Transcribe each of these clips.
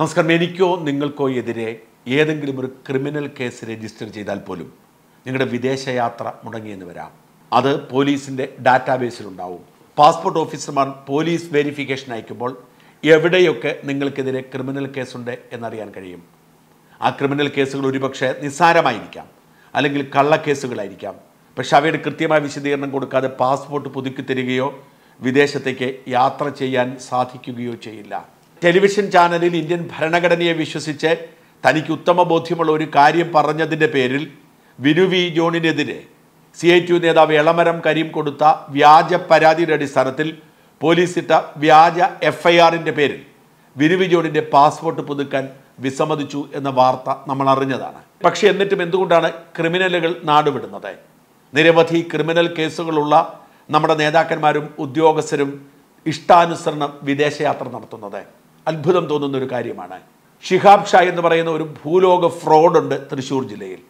നമസ്കാരം എനിക്കോ നിങ്ങൾക്കോ എതിരെ ഏതെങ്കിലും ഒരു ക്രിമിനൽ കേസ് രജിസ്റ്റർ ചെയ്താൽ പോലും നിങ്ങളുടെ വിദേശയാത്ര മുടങ്ങിയെന്ന് വരാം അത് പോലീസിൻ്റെ ഡാറ്റാബേസിലുണ്ടാവും പാസ്പോർട്ട് ഓഫീസർമാർ പോലീസ് വെരിഫിക്കേഷൻ അയക്കുമ്പോൾ എവിടെയൊക്കെ നിങ്ങൾക്കെതിരെ ക്രിമിനൽ കേസുണ്ട് എന്നറിയാൻ കഴിയും ആ ക്രിമിനൽ കേസുകൾ ഒരുപക്ഷെ നിസ്സാരമായിരിക്കാം അല്ലെങ്കിൽ കള്ളക്കേസുകളായിരിക്കാം പക്ഷെ അവയുടെ കൃത്യമായ വിശദീകരണം കൊടുക്കാതെ പാസ്പോർട്ട് പുതുക്കി തരികയോ വിദേശത്തേക്ക് യാത്ര ചെയ്യാൻ സാധിക്കുകയോ ചെയ്യില്ല ടെലിവിഷൻ ചാനലിൽ ഇന്ത്യൻ ഭരണഘടനയെ വിശ്വസിച്ച് തനിക്ക് ഉത്തമ ബോധ്യമുള്ള ഒരു കാര്യം പറഞ്ഞതിൻ്റെ പേരിൽ വിനു വി ജോണിനെതിരെ സി ഐ ടി യു നേതാവ് എളമരം കരീം കൊടുത്ത വ്യാജ പരാതിയുടെ അടിസ്ഥാനത്തിൽ പോലീസിട്ട വ്യാജ എഫ്ഐആറിൻ്റെ പേരിൽ വിനുവി ജോണിൻ്റെ പാസ്പോർട്ട് പുതുക്കാൻ വിസമ്മതിച്ചു എന്ന വാർത്ത നമ്മൾ അറിഞ്ഞതാണ് പക്ഷേ എന്നിട്ടും എന്തുകൊണ്ടാണ് ക്രിമിനലുകൾ നാടുവിടുന്നത് നിരവധി ക്രിമിനൽ കേസുകളുള്ള നമ്മുടെ നേതാക്കന്മാരും ഉദ്യോഗസ്ഥരും ഇഷ്ടാനുസരണം വിദേശയാത്ര നടത്തുന്നത് അത്ഭുതം തോന്നുന്ന ഒരു കാര്യമാണ് ഷിഹാബ് ഷാ എന്ന് പറയുന്ന ഒരു ഭൂലോക ഫ്രോഡുണ്ട് തൃശ്ശൂർ ജില്ലയിൽ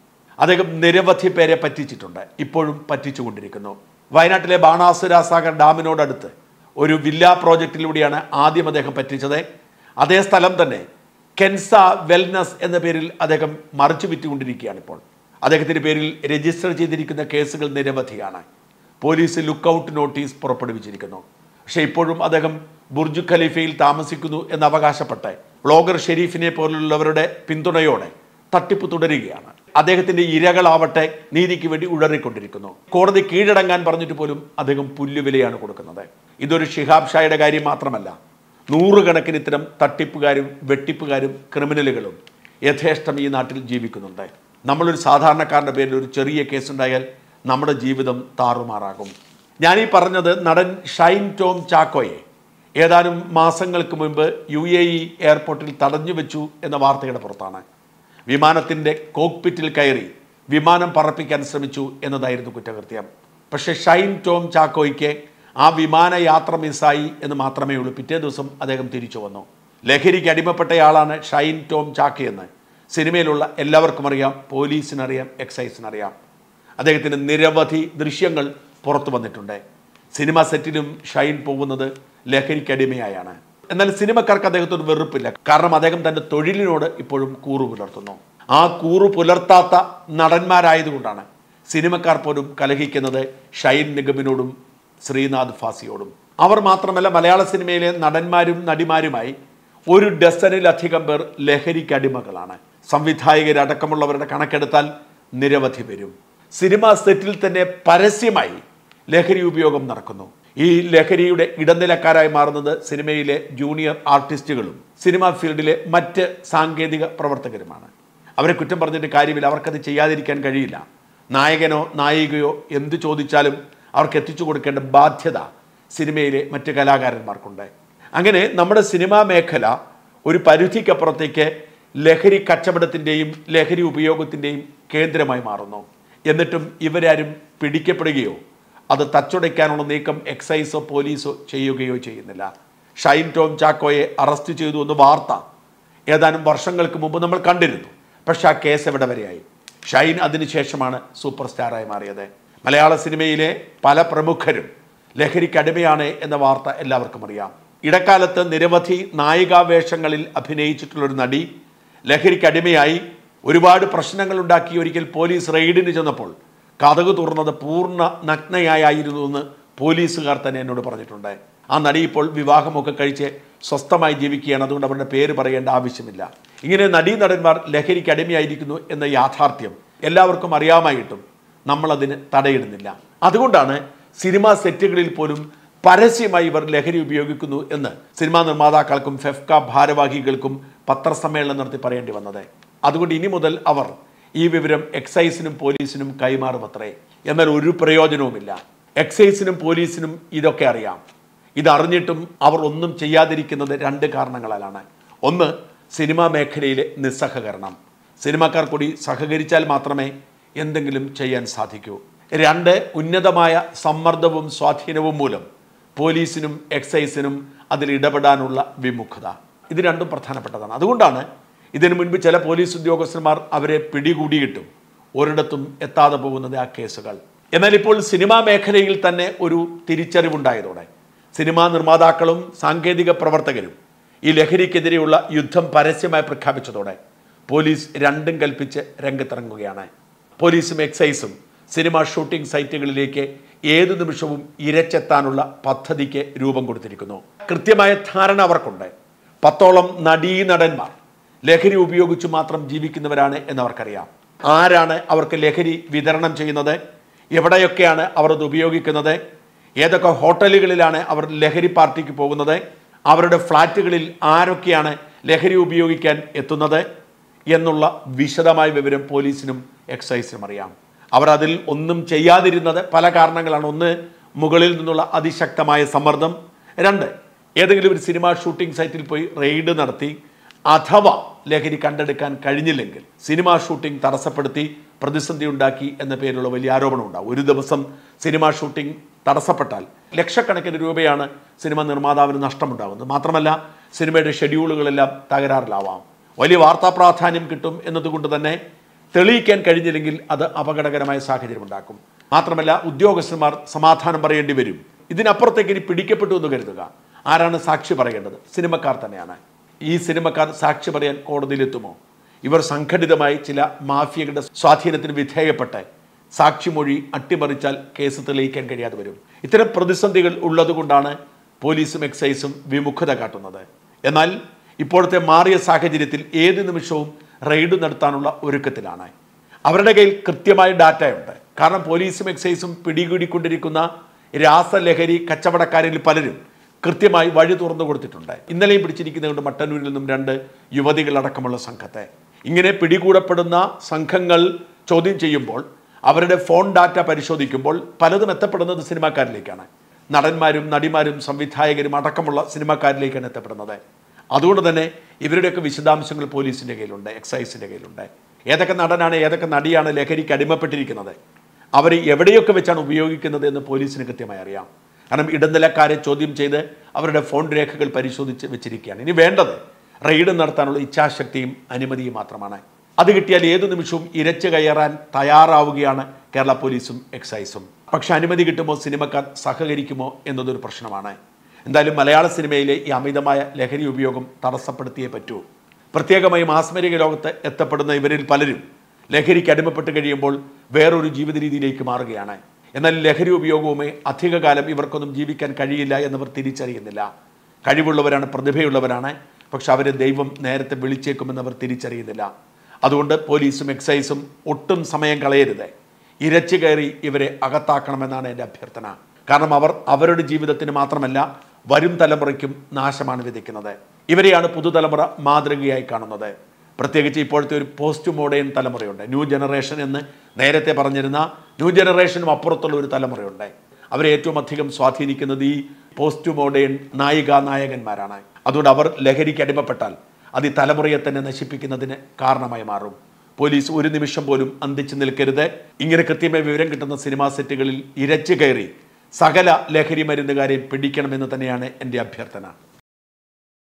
അദ്ദേഹം നിരവധി പേരെ പറ്റിച്ചിട്ടുണ്ട് ഇപ്പോഴും പറ്റിച്ചുകൊണ്ടിരിക്കുന്നു വയനാട്ടിലെ ബാണാസുര സാഗർ ഡാമിനോടടുത്ത് ഒരു വില്ലാ പ്രോജക്റ്റിലൂടെയാണ് ആദ്യം അദ്ദേഹം പറ്റിച്ചത് അതേ സ്ഥലം തന്നെ കെൻസ വെൽനസ് എന്ന പേരിൽ അദ്ദേഹം മറിച്ചു വിറ്റുകൊണ്ടിരിക്കുകയാണ് ഇപ്പോൾ അദ്ദേഹത്തിൻ്റെ പേരിൽ രജിസ്റ്റർ ചെയ്തിരിക്കുന്ന കേസുകൾ നിരവധിയാണ് പോലീസ് ലുക്ക് ഔട്ട് നോട്ടീസ് പുറപ്പെടുവിച്ചിരിക്കുന്നു പക്ഷേ ഇപ്പോഴും അദ്ദേഹം ബുർജ് ഖലീഫയിൽ താമസിക്കുന്നു എന്ന് അവകാശപ്പെട്ട് ബ്ലോഗർ ഷെരീഫിനെ പോലുള്ളവരുടെ പിന്തുണയോടെ തട്ടിപ്പ് തുടരുകയാണ് അദ്ദേഹത്തിന്റെ ഇരകളാവട്ടെ നീതിക്ക് വേണ്ടി ഉഴറിക്കൊണ്ടിരിക്കുന്നു കോടതി കീഴടങ്ങാൻ പറഞ്ഞിട്ട് പോലും അദ്ദേഹം പുല്ലുവിലയാണ് കൊടുക്കുന്നത് ഇതൊരു ഷിഹാബ് ഷായുടെ കാര്യം മാത്രമല്ല നൂറുകണക്കിന് ഇത്തരം തട്ടിപ്പുകാരും വെട്ടിപ്പുകാരും ക്രിമിനലുകളും യഥേഷ്ടം ഈ നാട്ടിൽ ജീവിക്കുന്നുണ്ട് നമ്മളൊരു സാധാരണക്കാരൻ്റെ പേരിൽ ഒരു ചെറിയ കേസുണ്ടായാൽ നമ്മുടെ ജീവിതം താറുമാറാകും ഞാനീ പറഞ്ഞത് നടൻ ഷൈൻ ടോം ചാക്കോയെ ഏതാനും മാസങ്ങൾക്ക് മുൻപ് യു എ ഇ എയർപോർട്ടിൽ തടഞ്ഞു വെച്ചു എന്ന വാർത്തയുടെ പുറത്താണ് വിമാനത്തിൻ്റെ കോക്പിറ്റിൽ കയറി വിമാനം പറപ്പിക്കാൻ ശ്രമിച്ചു എന്നതായിരുന്നു കുറ്റകൃത്യം പക്ഷേ ഷൈൻ ടോം ചാക്കോയ്ക്ക് ആ വിമാനയാത്ര മിസ്സായി എന്ന് മാത്രമേ ഉള്ളൂ പിറ്റേ ദിവസം അദ്ദേഹം തിരിച്ചു വന്നു ലഹരിക്ക് അടിമപ്പെട്ടയാളാണ് ഷൈൻ ടോം ചാക്കയെന്ന് സിനിമയിലുള്ള എല്ലാവർക്കും അറിയാം പോലീസിനറിയാം എക്സൈസിനറിയാം അദ്ദേഹത്തിന് നിരവധി ദൃശ്യങ്ങൾ പുറത്തു വന്നിട്ടുണ്ട് സിനിമ സെറ്റിനും ഷൈൻ പോകുന്നത് ലഹരിക്ക് അടിമയായാണ് എന്നാൽ സിനിമക്കാർക്ക് അദ്ദേഹത്തോട് വെറുപ്പില്ല കാരണം അദ്ദേഹം തന്റെ തൊഴിലിനോട് ഇപ്പോഴും കൂറു പുലർത്തുന്നു ആ കൂറു പുലർത്താത്ത നടന്മാരായതുകൊണ്ടാണ് സിനിമക്കാർ പോലും കലഹിക്കുന്നത് ഷൈൻ നിഗമിനോടും ശ്രീനാഥ് ഫാസിയോടും അവർ മാത്രമല്ല മലയാള സിനിമയിലെ നടന്മാരും നടിമാരുമായി ഒരു ഡസനിലധികം പേർ ലഹരിക്കടിമകളാണ് സംവിധായകരടക്കമുള്ളവരുടെ കണക്കെടുത്താൽ നിരവധി പേരും സിനിമാ സെറ്റിൽ തന്നെ പരസ്യമായി ലഹരി ഉപയോഗം നടക്കുന്നു ഈ ലഹരിയുടെ ഇടനിലക്കാരായി മാറുന്നത് സിനിമയിലെ ജൂനിയർ ആർട്ടിസ്റ്റുകളും സിനിമാ ഫീൽഡിലെ മറ്റ് സാങ്കേതിക പ്രവർത്തകരുമാണ് അവരെ കുറ്റം പറഞ്ഞിട്ട് കാര്യമില്ല അവർക്കത് ചെയ്യാതിരിക്കാൻ കഴിയില്ല നായകനോ നായികയോ എന്ത് ചോദിച്ചാലും അവർക്ക് എത്തിച്ചു കൊടുക്കേണ്ട ബാധ്യത സിനിമയിലെ മറ്റ് കലാകാരന്മാർക്കുണ്ട് അങ്ങനെ നമ്മുടെ സിനിമാ മേഖല ഒരു പരിധിക്കപ്പുറത്തേക്ക് ലഹരി കച്ചവടത്തിൻ്റെയും ലഹരി ഉപയോഗത്തിൻ്റെയും കേന്ദ്രമായി മാറുന്നു എന്നിട്ടും ഇവരാരും പിടിക്കപ്പെടുകയോ അത് തച്ചുടയ്ക്കാനുള്ള നീക്കം എക്സൈസോ പോലീസോ ചെയ്യുകയോ ചെയ്യുന്നില്ല ഷൈൻ ടോം ചാക്കോയെ അറസ്റ്റ് ചെയ്തു എന്ന് വാർത്ത ഏതാനും വർഷങ്ങൾക്ക് മുമ്പ് നമ്മൾ കണ്ടിരുന്നു പക്ഷെ ആ കേസ് എവിടെ വരെയായി ഷൈൻ അതിനുശേഷമാണ് സൂപ്പർ സ്റ്റാറായി മാറിയത് മലയാള സിനിമയിലെ പല പ്രമുഖരും ലഹരിക്ക് അടിമയാണ് എന്ന വാർത്ത എല്ലാവർക്കും അറിയാം ഇടക്കാലത്ത് നിരവധി നായികാവേഷങ്ങളിൽ അഭിനയിച്ചിട്ടുള്ളൊരു നടി ലഹരിക്ക് അടിമയായി ഒരുപാട് ഉണ്ടാക്കി ഒരിക്കൽ പോലീസ് റെയ്ഡിന് ചെന്നപ്പോൾ കഥക് തുറന്നത് പൂർണ്ണ നഗ്നയായിരുന്നു എന്ന് പോലീസുകാർ തന്നെ എന്നോട് പറഞ്ഞിട്ടുണ്ട് ആ നടി ഇപ്പോൾ വിവാഹമൊക്കെ കഴിച്ച് സ്വസ്ഥമായി ജീവിക്കുകയാണ് അതുകൊണ്ട് അവരുടെ പേര് പറയേണ്ട ആവശ്യമില്ല ഇങ്ങനെ നടന്മാർ ലഹരിക്ക് അടിമയായിരിക്കുന്നു എന്ന യാഥാർത്ഥ്യം എല്ലാവർക്കും അറിയാമായിട്ടും നമ്മളതിന് തടയിടുന്നില്ല അതുകൊണ്ടാണ് സിനിമാ സെറ്റുകളിൽ പോലും പരസ്യമായി ഇവർ ലഹരി ഉപയോഗിക്കുന്നു എന്ന് സിനിമാ നിർമ്മാതാക്കൾക്കും ഫെഫ്ക ഭാരവാഹികൾക്കും പത്രസമ്മേളനം നടത്തി പറയേണ്ടി വന്നത് അതുകൊണ്ട് ഇനി മുതൽ അവർ ഈ വിവരം എക്സൈസിനും പോലീസിനും കൈമാറുമത്രേ എന്നാൽ ഒരു പ്രയോജനവുമില്ല എക്സൈസിനും പോലീസിനും ഇതൊക്കെ അറിയാം ഇതറിഞ്ഞിട്ടും അവർ ഒന്നും ചെയ്യാതിരിക്കുന്നത് രണ്ട് കാരണങ്ങളാലാണ് ഒന്ന് സിനിമാ മേഖലയിലെ നിസ്സഹകരണം സിനിമാക്കാർ കൂടി സഹകരിച്ചാൽ മാത്രമേ എന്തെങ്കിലും ചെയ്യാൻ സാധിക്കൂ രണ്ട് ഉന്നതമായ സമ്മർദ്ദവും സ്വാധീനവും മൂലം പോലീസിനും എക്സൈസിനും അതിൽ ഇടപെടാനുള്ള വിമുഖത ഇത് രണ്ടും പ്രധാനപ്പെട്ടതാണ് അതുകൊണ്ടാണ് ഇതിനു മുൻപ് ചില പോലീസ് ഉദ്യോഗസ്ഥന്മാർ അവരെ പിടികൂടിയിട്ടും ഒരിടത്തും എത്താതെ പോകുന്നത് ആ കേസുകൾ എന്നാൽ ഇപ്പോൾ സിനിമാ മേഖലയിൽ തന്നെ ഒരു തിരിച്ചറിവുണ്ടായതോടെ സിനിമാ നിർമ്മാതാക്കളും സാങ്കേതിക പ്രവർത്തകരും ഈ ലഹരിക്കെതിരെയുള്ള യുദ്ധം പരസ്യമായി പ്രഖ്യാപിച്ചതോടെ പോലീസ് രണ്ടും കൽപ്പിച്ച് രംഗത്തിറങ്ങുകയാണ് പോലീസും എക്സൈസും സിനിമാ ഷൂട്ടിംഗ് സൈറ്റുകളിലേക്ക് ഏത് നിമിഷവും ഇരച്ചെത്താനുള്ള പദ്ധതിക്ക് രൂപം കൊടുത്തിരിക്കുന്നു കൃത്യമായ ധാരണ അവർക്കുണ്ട് പത്തോളം നടീനടന്മാർ ലഹരി ഉപയോഗിച്ച് മാത്രം ജീവിക്കുന്നവരാണ് എന്നവർക്കറിയാം ആരാണ് അവർക്ക് ലഹരി വിതരണം ചെയ്യുന്നത് എവിടെയൊക്കെയാണ് അവർ അത് ഉപയോഗിക്കുന്നത് ഏതൊക്കെ ഹോട്ടലുകളിലാണ് അവർ ലഹരി പാർട്ടിക്ക് പോകുന്നത് അവരുടെ ഫ്ലാറ്റുകളിൽ ആരൊക്കെയാണ് ലഹരി ഉപയോഗിക്കാൻ എത്തുന്നത് എന്നുള്ള വിശദമായ വിവരം പോലീസിനും എക്സൈസിനും അറിയാം അവർ അതിൽ ഒന്നും ചെയ്യാതിരുന്നത് പല കാരണങ്ങളാണ് ഒന്ന് മുകളിൽ നിന്നുള്ള അതിശക്തമായ സമ്മർദ്ദം രണ്ട് ഏതെങ്കിലും ഒരു സിനിമ ഷൂട്ടിംഗ് സൈറ്റിൽ പോയി റെയ്ഡ് നടത്തി അഥവാ ലഹരി കണ്ടെടുക്കാൻ കഴിഞ്ഞില്ലെങ്കിൽ സിനിമാ ഷൂട്ടിംഗ് തടസ്സപ്പെടുത്തി പ്രതിസന്ധി ഉണ്ടാക്കി എന്ന പേരിലുള്ള വലിയ ആരോപണം ഉണ്ടാകും ഒരു ദിവസം സിനിമാ ഷൂട്ടിംഗ് തടസ്സപ്പെട്ടാൽ ലക്ഷക്കണക്കിന് രൂപയാണ് സിനിമ നിർമ്മാതാവിന് നഷ്ടമുണ്ടാകുന്നത് മാത്രമല്ല സിനിമയുടെ ഷെഡ്യൂളുകളെല്ലാം തകരാറിലാവാം വലിയ വാർത്താ പ്രാധാന്യം കിട്ടും എന്നതുകൊണ്ട് തന്നെ തെളിയിക്കാൻ കഴിഞ്ഞില്ലെങ്കിൽ അത് അപകടകരമായ സാഹചര്യം ഉണ്ടാക്കും മാത്രമല്ല ഉദ്യോഗസ്ഥന്മാർ സമാധാനം പറയേണ്ടി വരും ഇതിനപ്പുറത്തേക്ക് ഇനി പിടിക്കപ്പെട്ടു എന്ന് കരുതുക ആരാണ് സാക്ഷി പറയേണ്ടത് സിനിമക്കാർ തന്നെയാണ് ഈ സിനിമക്കാർ സാക്ഷി പറയാൻ കോടതിയിലെത്തുമോ ഇവർ സംഘടിതമായി ചില മാഫിയകളുടെ സ്വാധീനത്തിന് വിധേയപ്പെട്ട് സാക്ഷിമൊഴി അട്ടിമറിച്ചാൽ കേസ് തെളിയിക്കാൻ കഴിയാതെ വരും ഇത്തരം പ്രതിസന്ധികൾ ഉള്ളതുകൊണ്ടാണ് പോലീസും എക്സൈസും വിമുഖത കാട്ടുന്നത് എന്നാൽ ഇപ്പോഴത്തെ മാറിയ സാഹചര്യത്തിൽ ഏത് നിമിഷവും റെയ്ഡ് നടത്താനുള്ള ഒരുക്കത്തിലാണ് അവരുടെ കയ്യിൽ കൃത്യമായ ഡാറ്റയുണ്ട് കാരണം പോലീസും എക്സൈസും പിടികൂടിക്കൊണ്ടിരിക്കുന്ന രാസലഹരി കച്ചവടക്കാരിൽ പലരും കൃത്യമായി വഴി തുറന്നു കൊടുത്തിട്ടുണ്ട് ഇന്നലെയും പിടിച്ചിരിക്കുന്നതുകൊണ്ട് മട്ടന്നൂരിൽ നിന്നും രണ്ട് യുവതികളടക്കമുള്ള സംഘത്തെ ഇങ്ങനെ പിടികൂടപ്പെടുന്ന സംഘങ്ങൾ ചോദ്യം ചെയ്യുമ്പോൾ അവരുടെ ഫോൺ ഡാറ്റ പരിശോധിക്കുമ്പോൾ പലതും എത്തപ്പെടുന്നത് സിനിമാക്കാരിലേക്കാണ് നടന്മാരും നടിമാരും സംവിധായകരും അടക്കമുള്ള സിനിമാക്കാരിലേക്കാണ് എത്തപ്പെടുന്നത് അതുകൊണ്ട് തന്നെ ഇവരുടെയൊക്കെ വിശദാംശങ്ങൾ പോലീസിൻ്റെ കയ്യിലുണ്ട് എക്സൈസിൻ്റെ കയ്യിലുണ്ട് ഏതൊക്കെ നടനാണ് ഏതൊക്കെ നടിയാണ് ലഹരിക്ക് അടിമപ്പെട്ടിരിക്കുന്നത് അവർ എവിടെയൊക്കെ വെച്ചാണ് ഉപയോഗിക്കുന്നത് എന്ന് പോലീസിന് കൃത്യമായി അറിയാം കാരണം ഇടനിലക്കാരെ ചോദ്യം ചെയ്ത് അവരുടെ ഫോൺ രേഖകൾ പരിശോധിച്ച് വെച്ചിരിക്കുകയാണ് ഇനി വേണ്ടത് റെയ്ഡ് നടത്താനുള്ള ഇച്ഛാശക്തിയും അനുമതിയും മാത്രമാണ് അത് കിട്ടിയാൽ ഏതു നിമിഷവും ഇരച്ചു കയറാൻ തയ്യാറാവുകയാണ് കേരള പോലീസും എക്സൈസും പക്ഷെ അനുമതി കിട്ടുമോ സിനിമക്കാർ സഹകരിക്കുമോ എന്നതൊരു പ്രശ്നമാണ് എന്തായാലും മലയാള സിനിമയിലെ ഈ അമിതമായ ലഹരി ഉപയോഗം തടസ്സപ്പെടുത്തിയേ പറ്റൂ പ്രത്യേകമായി മാസ്മരിക ലോകത്ത് എത്തപ്പെടുന്ന ഇവരിൽ പലരും ലഹരിക്ക് അടിമപ്പെട്ട് കഴിയുമ്പോൾ വേറൊരു ജീവിത രീതിയിലേക്ക് മാറുകയാണ് എന്നാൽ ലഹരി ഉപയോഗവുമേ അധികകാലം ഇവർക്കൊന്നും ജീവിക്കാൻ കഴിയില്ല എന്നവർ തിരിച്ചറിയുന്നില്ല കഴിവുള്ളവരാണ് പ്രതിഭയുള്ളവരാണ് പക്ഷെ അവരെ ദൈവം നേരത്തെ വിളിച്ചേക്കുമെന്ന് അവർ തിരിച്ചറിയുന്നില്ല അതുകൊണ്ട് പോലീസും എക്സൈസും ഒട്ടും സമയം കളയരുത് ഇരച്ചു കയറി ഇവരെ അകത്താക്കണമെന്നാണ് എൻ്റെ അഭ്യർത്ഥന കാരണം അവർ അവരുടെ ജീവിതത്തിന് മാത്രമല്ല വരും തലമുറയ്ക്കും നാശമാണ് വിധിക്കുന്നത് ഇവരെയാണ് പുതുതലമുറ മാതൃകയായി കാണുന്നത് പ്രത്യേകിച്ച് ഇപ്പോഴത്തെ ഒരു പോസ്റ്റ് മോഡേൺ തലമുറയുണ്ട് ന്യൂ ജനറേഷൻ എന്ന് നേരത്തെ പറഞ്ഞിരുന്ന ന്യൂ ജനറേഷനും അപ്പുറത്തുള്ള ഒരു തലമുറയുണ്ട് അവരെ ഏറ്റവും അധികം സ്വാധീനിക്കുന്നത് ഈ പോസ്റ്റ് മോഡേൺ നായിക നായകന്മാരാണ് അതുകൊണ്ട് അവർ ലഹരിക്ക് അടിമപ്പെട്ടാൽ അത് ഈ തലമുറയെ തന്നെ നശിപ്പിക്കുന്നതിന് കാരണമായി മാറും പോലീസ് ഒരു നിമിഷം പോലും അന്തിച്ചു നിൽക്കരുത് ഇങ്ങനെ കൃത്യമായി വിവരം കിട്ടുന്ന സിനിമാ സെറ്റുകളിൽ ഇരച്ചു കയറി സകല ലഹരി മരുന്നുകാരെ പിടിക്കണമെന്ന് തന്നെയാണ് എൻ്റെ അഭ്യർത്ഥന